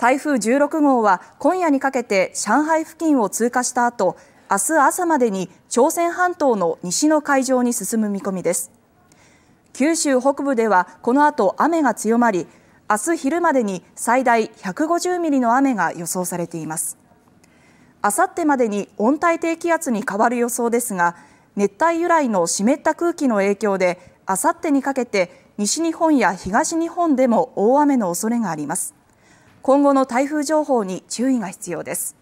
台風16号は今夜にかけて上海付近を通過した後明日朝までに朝鮮半島の西の海上に進む見込みです九州北部ではこの後雨が強まり明日昼までに最大150ミリの雨が予想されています明後日までに温帯低気圧に変わる予想ですが熱帯由来の湿った空気の影響で明後日にかけて西日本や東日本でも大雨の恐れがあります今後の台風情報に注意が必要です。